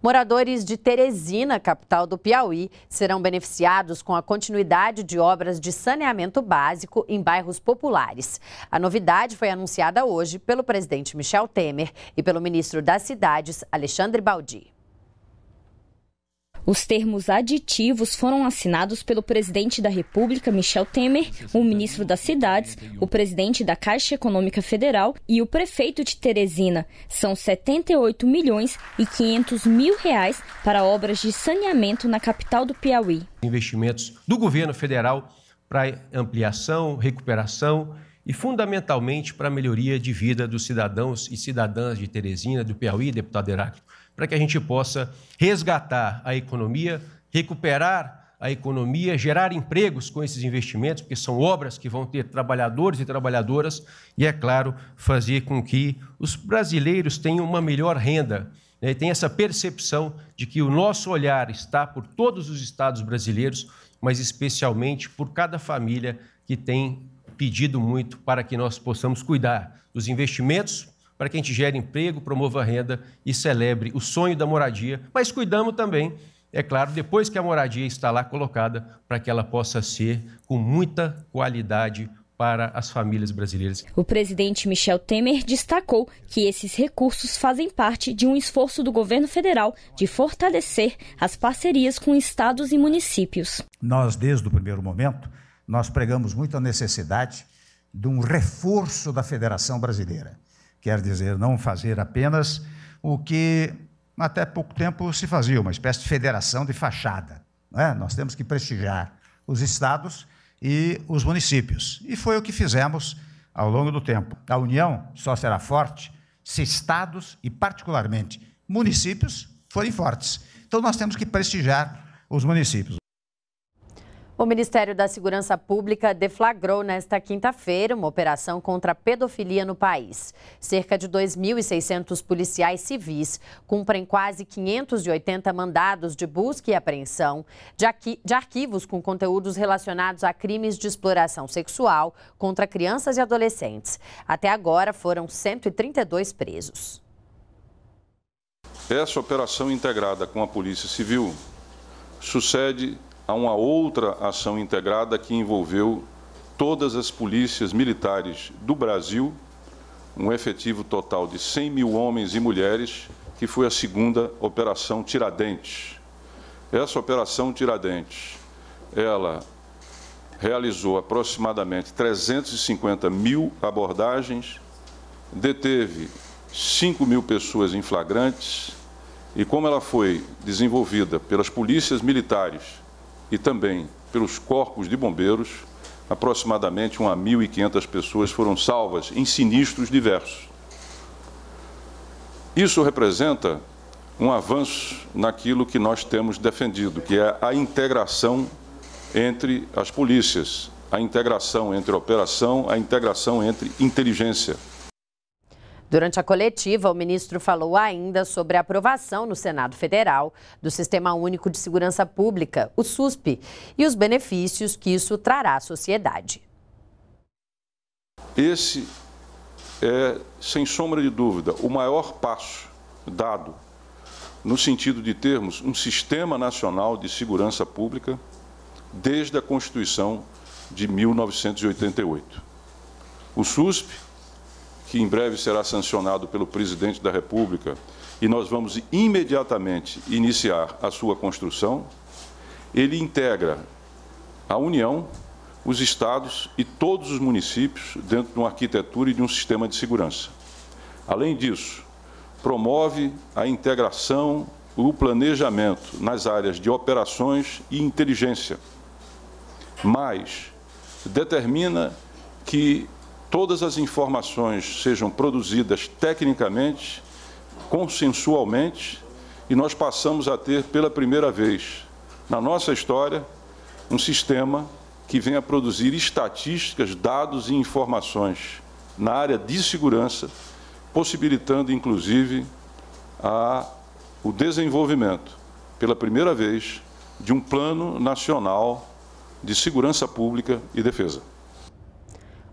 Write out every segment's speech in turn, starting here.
Moradores de Teresina, capital do Piauí, serão beneficiados com a continuidade de obras de saneamento básico em bairros populares. A novidade foi anunciada hoje pelo presidente Michel Temer e pelo ministro das Cidades, Alexandre Baldi. Os termos aditivos foram assinados pelo presidente da República, Michel Temer, o ministro das Cidades, o presidente da Caixa Econômica Federal e o prefeito de Teresina. São 78 milhões e 500 mil reais para obras de saneamento na capital do Piauí. Investimentos do governo federal para ampliação, recuperação e fundamentalmente para a melhoria de vida dos cidadãos e cidadãs de Teresina, do Piauí, deputado Heráclito, para que a gente possa resgatar a economia, recuperar a economia, gerar empregos com esses investimentos, porque são obras que vão ter trabalhadores e trabalhadoras, e, é claro, fazer com que os brasileiros tenham uma melhor renda. Né? Tem essa percepção de que o nosso olhar está por todos os estados brasileiros, mas especialmente por cada família que tem pedido muito para que nós possamos cuidar dos investimentos, para que a gente gere emprego, promova renda e celebre o sonho da moradia, mas cuidamos também, é claro, depois que a moradia está lá colocada, para que ela possa ser com muita qualidade para as famílias brasileiras. O presidente Michel Temer destacou que esses recursos fazem parte de um esforço do governo federal de fortalecer as parcerias com estados e municípios. Nós, desde o primeiro momento, nós pregamos muito a necessidade de um reforço da Federação Brasileira. Quer dizer, não fazer apenas o que até pouco tempo se fazia, uma espécie de federação de fachada. É? Nós temos que prestigiar os estados e os municípios. E foi o que fizemos ao longo do tempo. A União só será forte se estados e, particularmente, municípios forem fortes. Então, nós temos que prestigiar os municípios. O Ministério da Segurança Pública deflagrou nesta quinta-feira uma operação contra a pedofilia no país. Cerca de 2.600 policiais civis cumprem quase 580 mandados de busca e apreensão de, de arquivos com conteúdos relacionados a crimes de exploração sexual contra crianças e adolescentes. Até agora foram 132 presos. Essa operação integrada com a Polícia Civil sucede a uma outra ação integrada que envolveu todas as polícias militares do Brasil, um efetivo total de 100 mil homens e mulheres, que foi a segunda Operação Tiradentes. Essa Operação Tiradentes, ela realizou aproximadamente 350 mil abordagens, deteve 5 mil pessoas em flagrantes, e como ela foi desenvolvida pelas polícias militares e também pelos corpos de bombeiros, aproximadamente 1 a 1.500 pessoas foram salvas em sinistros diversos. Isso representa um avanço naquilo que nós temos defendido, que é a integração entre as polícias, a integração entre operação, a integração entre inteligência. Durante a coletiva, o ministro falou ainda sobre a aprovação no Senado Federal do Sistema Único de Segurança Pública, o SUSP, e os benefícios que isso trará à sociedade. Esse é, sem sombra de dúvida, o maior passo dado no sentido de termos um Sistema Nacional de Segurança Pública desde a Constituição de 1988. O SUSP que em breve será sancionado pelo presidente da República, e nós vamos imediatamente iniciar a sua construção, ele integra a União, os estados e todos os municípios dentro de uma arquitetura e de um sistema de segurança. Além disso, promove a integração o planejamento nas áreas de operações e inteligência, mas determina que todas as informações sejam produzidas tecnicamente, consensualmente, e nós passamos a ter pela primeira vez na nossa história um sistema que venha produzir estatísticas, dados e informações na área de segurança, possibilitando inclusive a, o desenvolvimento, pela primeira vez, de um plano nacional de segurança pública e defesa.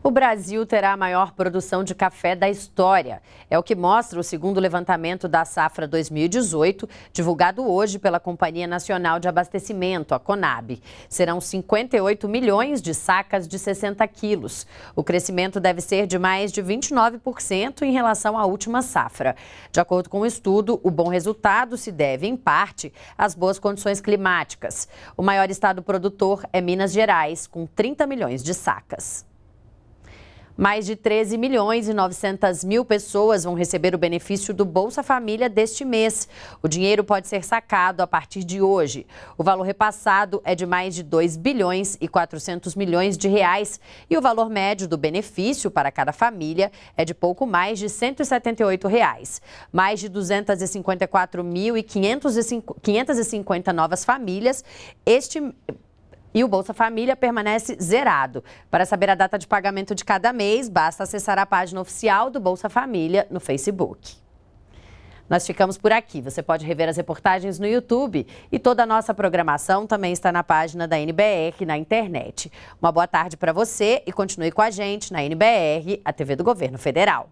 O Brasil terá a maior produção de café da história. É o que mostra o segundo levantamento da safra 2018, divulgado hoje pela Companhia Nacional de Abastecimento, a Conab. Serão 58 milhões de sacas de 60 quilos. O crescimento deve ser de mais de 29% em relação à última safra. De acordo com o estudo, o bom resultado se deve, em parte, às boas condições climáticas. O maior estado produtor é Minas Gerais, com 30 milhões de sacas. Mais de 13 milhões e 900 mil pessoas vão receber o benefício do Bolsa Família deste mês. O dinheiro pode ser sacado a partir de hoje. O valor repassado é de mais de 2 bilhões e 400 milhões de reais e o valor médio do benefício para cada família é de pouco mais de 178 reais. Mais de 254.550 novas famílias este e o Bolsa Família permanece zerado. Para saber a data de pagamento de cada mês, basta acessar a página oficial do Bolsa Família no Facebook. Nós ficamos por aqui. Você pode rever as reportagens no YouTube e toda a nossa programação também está na página da NBR na internet. Uma boa tarde para você e continue com a gente na NBR, a TV do Governo Federal.